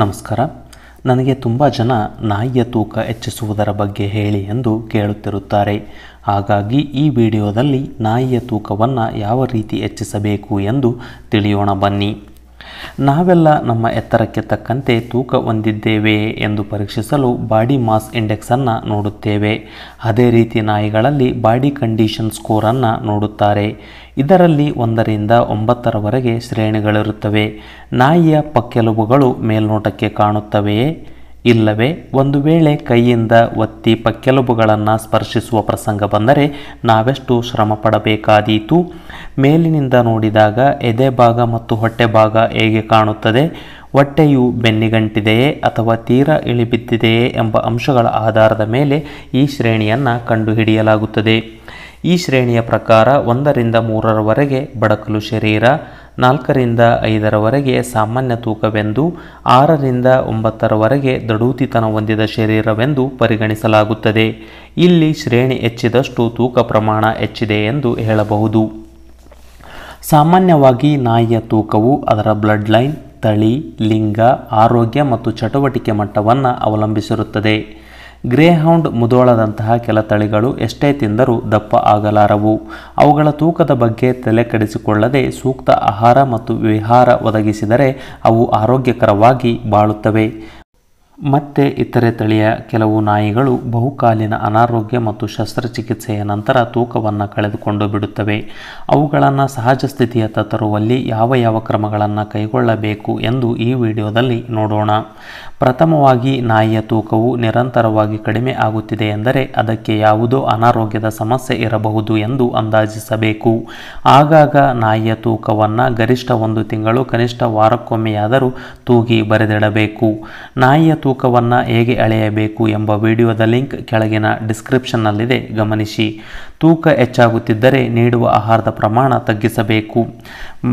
ನಮಸ್ಕಾರ ನನಗೆ ತುಂಬ ಜನ ನಾಯಿಯ ತೂಕ ಹೆಚ್ಚಿಸುವುದರ ಬಗ್ಗೆ ಹೇಳಿ ಎಂದು ಕೇಳುತ್ತಿರುತ್ತಾರೆ ಹಾಗಾಗಿ ಈ ವಿಡಿಯೋದಲ್ಲಿ ನಾಯಿಯ ತೂಕವನ್ನು ಯಾವ ರೀತಿ ಹೆಚ್ಚಿಸಬೇಕು ಎಂದು ತಿಳಿಯೋಣ ಬನ್ನಿ ನಾವೆಲ್ಲ ನಮ್ಮ ಎತ್ತರಕ್ಕೆ ತಕ್ಕಂತೆ ತೂಕ ಹೊಂದಿದ್ದೇವೆಯೇ ಎಂದು ಪರೀಕ್ಷಿಸಲು ಬಾಡಿ ಮಾಸ್ ಇಂಡೆಕ್ಸನ್ನು ನೋಡುತ್ತೇವೆ ಅದೇ ರೀತಿ ನಾಯಿಗಳಲ್ಲಿ ಬಾಡಿ ಕಂಡೀಷನ್ ಸ್ಕೋರನ್ನು ನೋಡುತ್ತಾರೆ ಇದರಲ್ಲಿ ಒಂದರಿಂದ ಒಂಬತ್ತರವರೆಗೆ ಶ್ರೇಣಿಗಳಿರುತ್ತವೆ ನಾಯಿಯ ಪಕ್ಕೆಲುಬುಗಳು ಮೇಲ್ನೋಟಕ್ಕೆ ಕಾಣುತ್ತವೆಯೇ ಇಲ್ಲವೇ ಒಂದು ವೇಳೆ ಕೈಯಿಂದ ಒತ್ತಿ ಪಕ್ಕೆಲುಬುಗಳನ್ನು ಸ್ಪರ್ಶಿಸುವ ಪ್ರಸಂಗ ಬಂದರೆ ನಾವೆಷ್ಟು ಶ್ರಮ ಪಡಬೇಕಾದೀತು ಮೇಲಿನಿಂದ ನೋಡಿದಾಗ ಎದೆ ಭಾಗ ಮತ್ತು ಹೊಟ್ಟೆ ಭಾಗ ಹೇಗೆ ಕಾಣುತ್ತದೆ ಹೊಟ್ಟೆಯು ಬೆನ್ನಿಗಂಟಿದೆಯೇ ಅಥವಾ ತೀರಾ ಇಳಿಬಿದ್ದಿದೆಯೇ ಎಂಬ ಅಂಶಗಳ ಆಧಾರದ ಮೇಲೆ ಈ ಶ್ರೇಣಿಯನ್ನು ಕಂಡುಹಿಡಿಯಲಾಗುತ್ತದೆ ಈ ಶ್ರೇಣಿಯ ಪ್ರಕಾರ ಒಂದರಿಂದ ಮೂರರವರೆಗೆ ಬಡಕಲು ಶರೀರ ನಾಲ್ಕರಿಂದ ಐದರವರೆಗೆ ಸಾಮಾನ್ಯ ತೂಕವೆಂದು ಆರರಿಂದ ಒಂಬತ್ತರವರೆಗೆ ದಡೂತಿತನ ಹೊಂದಿದ ಶರೀರವೆಂದು ಪರಿಗಣಿಸಲಾಗುತ್ತದೆ ಇಲ್ಲಿ ಶ್ರೇಣಿ ಹೆಚ್ಚಿದಷ್ಟು ತೂಕ ಪ್ರಮಾಣ ಹೆಚ್ಚಿದೆ ಎಂದು ಹೇಳಬಹುದು ಸಾಮಾನ್ಯವಾಗಿ ನಾಯಿಯ ತೂಕವು ಅದರ ಬ್ಲಡ್ ಲೈನ್ ತಳಿ ಲಿಂಗ ಆರೋಗ್ಯ ಮತ್ತು ಚಟುವಟಿಕೆ ಮಟ್ಟವನ್ನು ಅವಲಂಬಿಸಿರುತ್ತದೆ ಗ್ರೇಹೌಂಡ್ ಮುದೋಳದಂತಹ ಕೆಲ ತಳಿಗಳು ಎಷ್ಟೇ ತಿಂದರೂ ದಪ್ಪ ಆಗಲಾರವು ಅವುಗಳ ತೂಕದ ಬಗ್ಗೆ ತಲೆ ಕೆಡಿಸಿಕೊಳ್ಳದೆ ಸೂಕ್ತ ಆಹಾರ ಮತ್ತು ವಿಹಾರ ಒದಗಿಸಿದರೆ ಅವು ಆರೋಗ್ಯಕರವಾಗಿ ಬಾಳುತ್ತವೆ ಮತ್ತೆ ಇತರೆ ತಳಿಯ ಕೆಲವು ನಾಯಿಗಳು ಬಹುಕಾಲಿನ ಅನಾರೋಗ್ಯ ಮತ್ತು ಶಸ್ತ್ರಚಿಕಿತ್ಸೆಯ ನಂತರ ತೂಕವನ್ನು ಕಳೆದುಕೊಂಡು ಬಿಡುತ್ತವೆ ಅವುಗಳನ್ನು ಸಹಜ ಸ್ಥಿತಿಯತ್ತ ತರುವಲ್ಲಿ ಯಾವ ಯಾವ ಕ್ರಮಗಳನ್ನು ಕೈಗೊಳ್ಳಬೇಕು ಎಂದು ಈ ವಿಡಿಯೋದಲ್ಲಿ ನೋಡೋಣ ಪ್ರಥಮವಾಗಿ ನಾಯಿಯ ತೂಕವು ನಿರಂತರವಾಗಿ ಕಡಿಮೆ ಆಗುತ್ತಿದೆ ಎಂದರೆ ಅದಕ್ಕೆ ಯಾವುದೋ ಅನಾರೋಗ್ಯದ ಸಮಸ್ಯೆ ಇರಬಹುದು ಎಂದು ಅಂದಾಜಿಸಬೇಕು ಆಗಾಗ ನಾಯಿಯ ತೂಕವನ್ನು ಗರಿಷ್ಠ ಒಂದು ತಿಂಗಳು ಕನಿಷ್ಠ ವಾರಕ್ಕೊಮ್ಮೆಯಾದರೂ ತೂಗಿ ಬರೆದಿಡಬೇಕು ನಾಯಿಯ ತೂಕವನ್ನು ಹೇಗೆ ಅಳೆಯಬೇಕು ಎಂಬ ವಿಡಿಯೋದ ಲಿಂಕ್ ಕೆಳಗಿನ ಡಿಸ್ಕ್ರಿಪ್ಷನ್ನಲ್ಲಿದೆ ಗಮನಿಸಿ ತೂಕ ಹೆಚ್ಚಾಗುತ್ತಿದ್ದರೆ ನೀಡುವ ಆಹಾರದ ಪ್ರಮಾಣ ತಗ್ಗಿಸಬೇಕು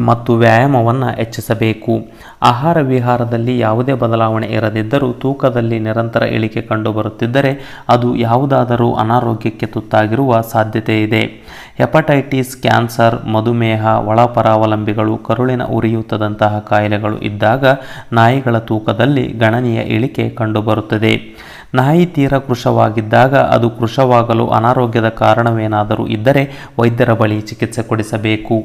ಮತ್ತು ವ್ಯಾಯಾಮವನ್ನು ಹೆಚ್ಚಿಸಬೇಕು ಆಹಾರ ವಿಹಾರದಲ್ಲಿ ಯಾವುದೇ ಬದಲಾವಣೆ ಇರದಿದ್ದರೂ ತೂಕದಲ್ಲಿ ನಿರಂತರ ಇಳಿಕೆ ಕಂಡುಬರುತ್ತಿದ್ದರೆ ಅದು ಯಾವುದಾದರೂ ಅನಾರೋಗ್ಯಕ್ಕೆ ತುತ್ತಾಗಿರುವ ಸಾಧ್ಯತೆ ಇದೆ ಹೆಪಟೈಟಿಸ್ ಕ್ಯಾನ್ಸರ್ ಮಧುಮೇಹ ಒಳಪರಾವಲಂಬಿಗಳು ಕರುಳಿನ ಉರಿಯೂತದಂತಹ ಕಾಯಿಲೆಗಳು ಇದ್ದಾಗ ನಾಯಿಗಳ ತೂಕದಲ್ಲಿ ಗಣನೀಯ ಇಳಿಕೆ ಕಂಡುಬರುತ್ತದೆ ನಾಯಿ ತೀರ ಕೃಶವಾಗಿದ್ದಾಗ ಅದು ಕೃಶವಾಗಲು ಅನಾರೋಗ್ಯದ ಕಾರಣವೇನಾದರೂ ಇದ್ದರೆ ವೈದ್ಯರ ಬಳಿ ಚಿಕಿತ್ಸೆ ಕೊಡಿಸಬೇಕು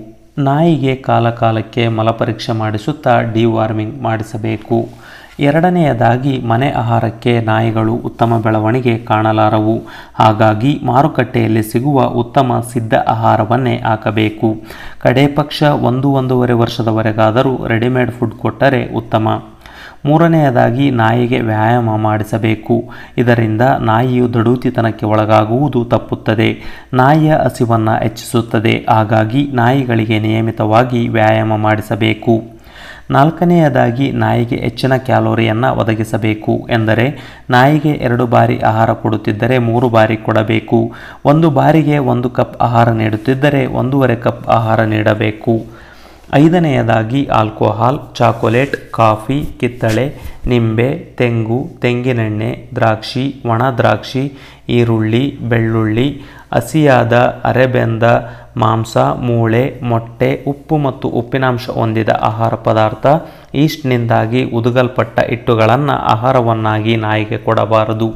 ನಾಯಿಗೆ ಕಾಲಕಾಲಕ್ಕೆ ಮಲಪರೀಕ್ಷೆ ಮಾಡಿಸುತ್ತಾ ಡಿವಾರ್ಮಿಂಗ್ ಮಾಡಿಸಬೇಕು ಎರಡನೆಯದಾಗಿ ಮನೆ ಆಹಾರಕ್ಕೆ ನಾಯಿಗಳು ಉತ್ತಮ ಬೆಳವಣಿಗೆ ಕಾಣಲಾರವು ಹಾಗಾಗಿ ಮಾರುಕಟ್ಟೆಯಲ್ಲಿ ಸಿಗುವ ಉತ್ತಮ ಸಿದ್ಧ ಆಹಾರವನ್ನೇ ಹಾಕಬೇಕು ಕಡೇ ಪಕ್ಷ ಒಂದು ಒಂದೂವರೆ ವರ್ಷದವರೆಗಾದರೂ ರೆಡಿಮೇಡ್ ಫುಡ್ ಕೊಟ್ಟರೆ ಉತ್ತಮ ಮೂರನೆಯದಾಗಿ ನಾಯಿಗೆ ವ್ಯಾಯಾಮ ಮಾಡಿಸಬೇಕು ಇದರಿಂದ ನಾಯಿಯು ದಡುತಿತನಕ್ಕೆ ಒಳಗಾಗುವುದು ತಪ್ಪುತ್ತದೆ ನಾಯಿಯ ಹಸಿವನ್ನು ಹೆಚ್ಚಿಸುತ್ತದೆ ಹಾಗಾಗಿ ನಾಯಿಗಳಿಗೆ ನಿಯಮಿತವಾಗಿ ವ್ಯಾಯಾಮ ಮಾಡಿಸಬೇಕು ನಾಲ್ಕನೆಯದಾಗಿ ನಾಯಿಗೆ ಹೆಚ್ಚಿನ ಕ್ಯಾಲೋರಿಯನ್ನು ಒದಗಿಸಬೇಕು ಎಂದರೆ ನಾಯಿಗೆ ಎರಡು ಬಾರಿ ಆಹಾರ ಕೊಡುತ್ತಿದ್ದರೆ ಮೂರು ಬಾರಿ ಕೊಡಬೇಕು ಒಂದು ಬಾರಿಗೆ ಒಂದು ಕಪ್ ಆಹಾರ ನೀಡುತ್ತಿದ್ದರೆ ಒಂದೂವರೆ ಕಪ್ ಆಹಾರ ನೀಡಬೇಕು ಐದನೆಯದಾಗಿ ಆಲ್ಕೋಹಾಲ್ ಚಾಕೊಲೇಟ್ ಕಾಫಿ ಕಿತ್ತಳೆ ನಿಂಬೆ ತೆಂಗು ತೆಂಗಿನೆಣ್ಣೆ ದ್ರಾಕ್ಷಿ ಒಣ ದ್ರಾಕ್ಷಿ ಈರುಳ್ಳಿ ಬೆಳ್ಳುಳ್ಳಿ ಹಸಿಯಾದ ಅರೆಬೆಂದ ಮಾಂಸ ಮೂಳೆ ಮೊಟ್ಟೆ ಉಪ್ಪು ಮತ್ತು ಉಪ್ಪಿನಾಂಶ ಹೊಂದಿದ ಆಹಾರ ಪದಾರ್ಥ ಈಸ್ಟ್ನಿಂದಾಗಿ ಉದುಗಲ್ಪಟ್ಟ ಹಿಟ್ಟುಗಳನ್ನು ಆಹಾರವನ್ನಾಗಿ ನಾಯಿಗೆ ಕೊಡಬಾರದು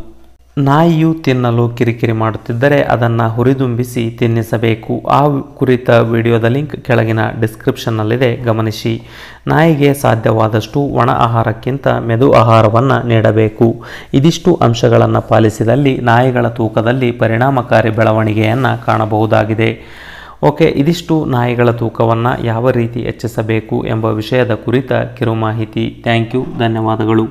ನಾಯಿಯು ತಿನ್ನಲು ಕಿರಿಕಿರಿ ಮಾಡುತ್ತಿದ್ದರೆ ಅದನ್ನು ಹುರಿದುಂಬಿಸಿ ತಿನ್ನಿಸಬೇಕು ಆ ಕುರಿತ ವಿಡಿಯೋದ ಲಿಂಕ್ ಕೆಳಗಿನ ಡಿಸ್ಕ್ರಿಪ್ಷನ್ನಲ್ಲಿದೆ ಗಮನಿಸಿ ನಾಯಿಗೆ ಸಾಧ್ಯವಾದಷ್ಟು ಒಣ ಆಹಾರಕ್ಕಿಂತ ಮೆದು ಆಹಾರವನ್ನು ನೀಡಬೇಕು ಇದಿಷ್ಟು ಅಂಶಗಳನ್ನು ಪಾಲಿಸಿದಲ್ಲಿ ನಾಯಿಗಳ ತೂಕದಲ್ಲಿ ಪರಿಣಾಮಕಾರಿ ಬೆಳವಣಿಗೆಯನ್ನು ಕಾಣಬಹುದಾಗಿದೆ ಓಕೆ ಇದಿಷ್ಟು ನಾಯಿಗಳ ತೂಕವನ್ನು ಯಾವ ರೀತಿ ಹೆಚ್ಚಿಸಬೇಕು ಎಂಬ ವಿಷಯದ ಕುರಿತ ಕಿರು ಮಾಹಿತಿ ಥ್ಯಾಂಕ್ ಯು ಧನ್ಯವಾದಗಳು